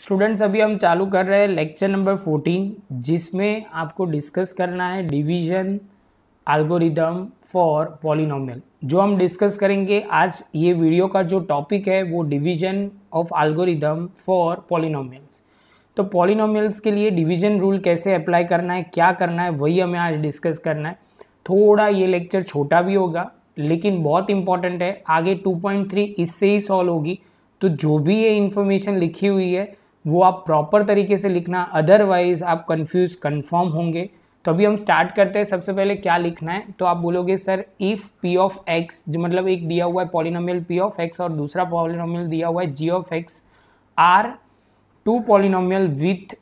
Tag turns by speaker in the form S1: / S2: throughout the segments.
S1: students अभी हम चालू कर रहे हैं लेक्चर नंबर फोर्टीन जिसमें आपको डिस्कस करना है डिवीजन एल्गोरिदम फॉर पॉलिनोमियल जो हम डिस्कस करेंगे आज ये वीडियो का जो टॉपिक है वो division of algorithm for polynomials तो पॉलिनोमियल्स के लिए डिवीजन रूल कैसे अप्लाई करना है क्या करना है वही हमें आज डिस्कस करना है थोड़ा ये लेक्चर छोटा भी होगा लेकिन बहुत इंपॉर्टेंट है आगे 2.3 इससे ही सॉल्व होगी तो जो भी ये इन्फॉर्मेशन लिखी हुई है वो आप प्रॉपर तरीके से लिखना अदरवाइज़ आप कंफ्यूज कंफर्म होंगे तो अभी हम स्टार्ट करते हैं सबसे पहले क्या लिखना है तो आप बोलोगे sir if p of x जो मतलब एक दिया हुआ है पॉलिनोमियल पी ऑफ एक्स और दूसरा पॉलिनोमियल दिया हुआ है g of x are two polynomial with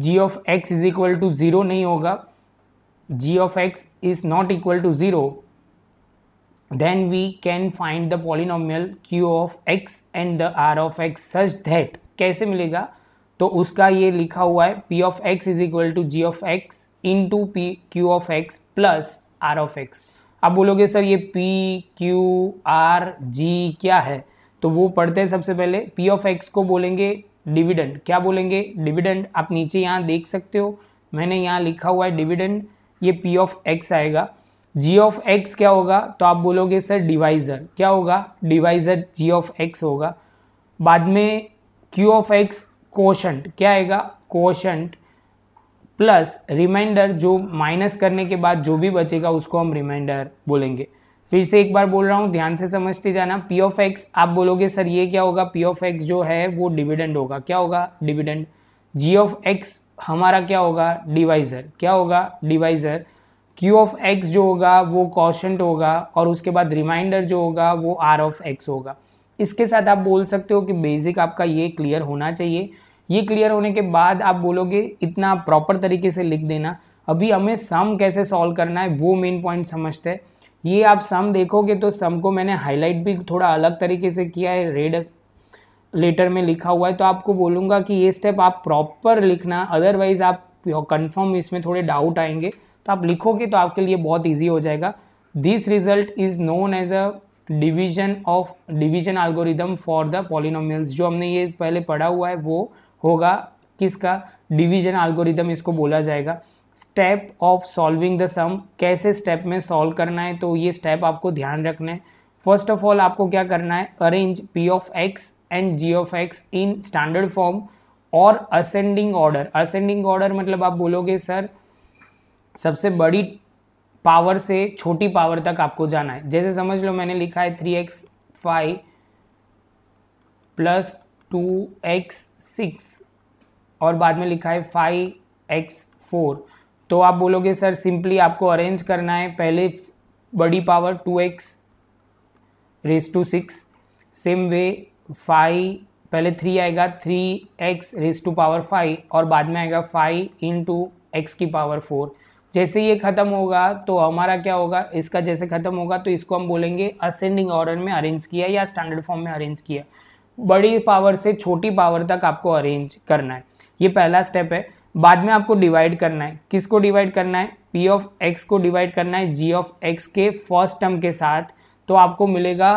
S1: g of x is equal to zero नहीं होगा g of x is not equal to zero then we can find the polynomial q of x and the r of x such that कैसे मिलेगा तो उसका ये लिखा हुआ है p of x is equal to g of x into p q of x plus r of x आप बोलोगे सर ये पी क्यू आर जी क्या है तो वो पढ़ते हैं सबसे पहले पी ऑफ एक्स को बोलेंगे डिविडेंड क्या बोलेंगे डिविडेंड आप नीचे यहाँ देख सकते हो मैंने यहाँ लिखा हुआ है डिविडेंड ये पी ऑफ एक्स आएगा जी ऑफ एक्स क्या होगा तो आप बोलोगे सर डिवाइज़र क्या होगा डिवाइज़र जी ऑफ एक्स होगा बाद में क्यू ऑफ एक्स कोशंट क्या आएगा कोशंट प्लस रिमाइंडर जो माइनस करने के बाद जो भी बचेगा उसको हम रिमाइंडर बोलेंगे फिर से एक बार बोल रहा हूँ ध्यान से समझते जाना पी ऑफ एक्स आप बोलोगे सर ये क्या होगा पी ऑफ एक्स जो है वो डिविडेंड होगा क्या होगा डिविडेंड जी ऑफ एक्स हमारा क्या होगा डिवाइजर क्या होगा डिवाइजर क्यू ऑफ एक्स जो होगा वो कॉशंट होगा और उसके बाद रिमाइंडर जो होगा वो आर ऑफ एक्स होगा इसके साथ आप बोल सकते हो कि बेसिक आपका ये क्लियर होना चाहिए ये क्लियर होने के बाद आप बोलोगे इतना प्रॉपर तरीके से लिख देना अभी हमें सम कैसे सॉल्व करना है वो मेन पॉइंट समझते हैं ये आप सम देखोगे तो सम को मैंने हाईलाइट भी थोड़ा अलग तरीके से किया है रेड लेटर में लिखा हुआ है तो आपको बोलूँगा कि ये स्टेप आप प्रॉपर लिखना अदरवाइज़ आप कन्फर्म इसमें थोड़े डाउट आएंगे तो आप लिखोगे तो आपके लिए बहुत ईजी हो जाएगा this result is known as a division of division algorithm for the polynomials जो हमने ये पहले पढ़ा हुआ है वो होगा किसका डिवीजन एल्गोरिदम इसको बोला जाएगा step of solving the sum कैसे स्टेप में सॉल्व करना है तो ये स्टेप आपको ध्यान रखना है फर्स्ट ऑफ ऑल आपको क्या करना है arrange p of x and g of x in standard form और असेंडिंग ऑर्डर असेंडिंग ऑर्डर मतलब आप बोलोगे सर सबसे बड़ी पावर से छोटी पावर तक आपको जाना है जैसे समझ लो मैंने लिखा है three x five plus two x six और बाद में लिखा है फाइव एक्स फोर तो आप बोलोगे सर सिंपली आपको अरेंज करना है पहले बड़ी power two x raise to six same way five पहले थ्री आएगा three x raise to power five और बाद में आएगा फाइव इन टू एक्स की पावर फोर जैसे ये ख़त्म होगा तो हमारा क्या होगा इसका जैसे ख़त्म होगा तो इसको हम बोलेंगे असेंडिंग ऑर्डर में अरेंज किया या स्टैंडर्ड फॉर्म में अरेंज किया बड़ी पावर से छोटी पावर तक आपको अरेंज करना है ये पहला स्टेप है बाद में आपको डिवाइड करना है किसको डिवाइड करना है पी ऑफ एक्स को डिवाइड करना है जी ऑफ एक्स के फर्स्ट टर्म के साथ तो आपको मिलेगा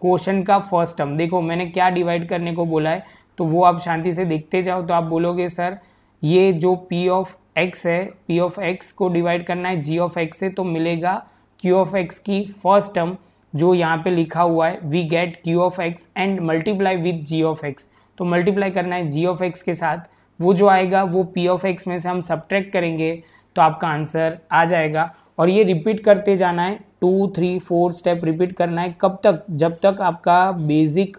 S1: क्वेश्चन का फर्स्ट टर्म देखो मैंने क्या डिवाइड करने को बोला है तो वो आप शांति से देखते जाओ तो आप बोलोगे सर ये जो पी ऑफ एक्स है पी ऑफ एक्स को डिवाइड करना है जी ऑफ एक्स से तो मिलेगा क्यू ऑफ एक्स की फर्स्ट टर्म जो यहाँ पे लिखा हुआ है we get q of x and multiply with g of x तो मल्टीप्लाई करना है जी ऑफ एक्स के साथ वो जो आएगा वो पी ऑफ एक्स में से हम सब्ट्रैक्ट करेंगे तो आपका आंसर आ जाएगा और ये रिपीट करते जाना है two three four step repeat करना है कब तक जब तक आपका बेसिक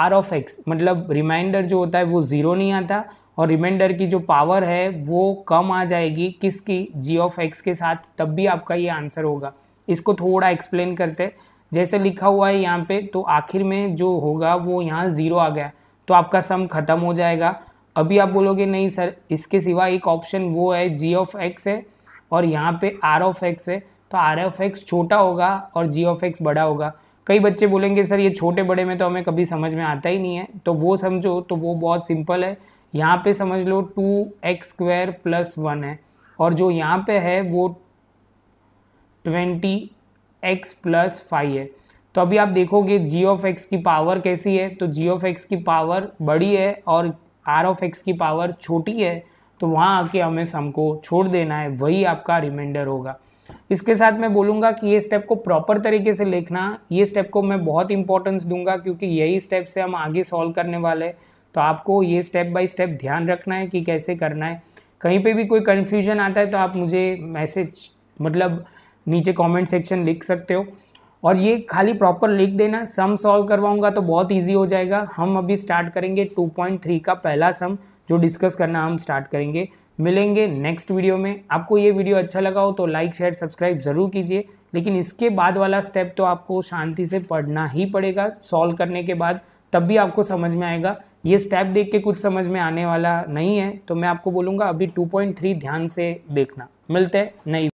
S1: आर ऑफ एक्स मतलब रिमाइंडर जो होता है वो ज़ीरो नहीं आता और रिमाइंडर की जो पावर है वो कम आ जाएगी किसकी जी ऑफ एक्स के साथ तब भी आपका ये आंसर होगा इसको थोड़ा एक्सप्लेन करते जैसे लिखा हुआ है यहाँ पे तो आखिर में जो होगा वो यहाँ ज़ीरो आ गया तो आपका सम खत्म हो जाएगा अभी आप बोलोगे नहीं सर इसके सिवा एक ऑप्शन वो है जी ऑफ एक्स है और यहाँ पे आर ऑफ एक्स है तो आर ऑफ एक्स छोटा होगा और जी ऑफ एक्स बड़ा होगा कई बच्चे बोलेंगे सर ये छोटे बड़े में तो हमें कभी समझ में आता ही नहीं है तो वो समझो तो वो बहुत सिंपल है यहाँ पे समझ लो two x square plus one है और जो यहाँ पे है वो ट्वेंटी एक्स प्लस फाइव है तो अभी आप देखोगे जी ऑफ एक्स की पावर कैसी है तो जी ऑफ एक्स की पावर बड़ी है और आर ऑफ एक्स की पावर छोटी है तो वहाँ आके हमें सम को छोड़ देना है वही आपका रिमाइंडर होगा इसके साथ मैं बोलूँगा कि ये स्टेप को प्रॉपर तरीके से लिखना ये स्टेप को मैं बहुत इंपॉर्टेंस दूंगा क्योंकि यही स्टेप से हम आगे सॉल्व करने वाले हैं तो आपको ये स्टेप बाय स्टेप ध्यान रखना है कि कैसे करना है कहीं पे भी कोई कन्फ्यूजन आता है तो आप मुझे मैसेज मतलब नीचे कमेंट सेक्शन लिख सकते हो और ये खाली प्रॉपर लिख देना सम सॉल्व करवाऊंगा तो बहुत इजी हो जाएगा हम अभी स्टार्ट करेंगे 2.3 का पहला सम जो डिस्कस करना हम स्टार्ट करेंगे मिलेंगे नेक्स्ट वीडियो में आपको ये वीडियो अच्छा लगा हो तो लाइक शेयर सब्सक्राइब ज़रूर कीजिए लेकिन इसके बाद वाला स्टेप तो आपको शांति से पढ़ना ही पड़ेगा सॉल्व करने के बाद तब भी आपको समझ में आएगा ये स्टेप देख के कुछ समझ में आने वाला नहीं है तो मैं आपको बोलूँगा अभी 2.3 ध्यान से देखना मिलते हैं नई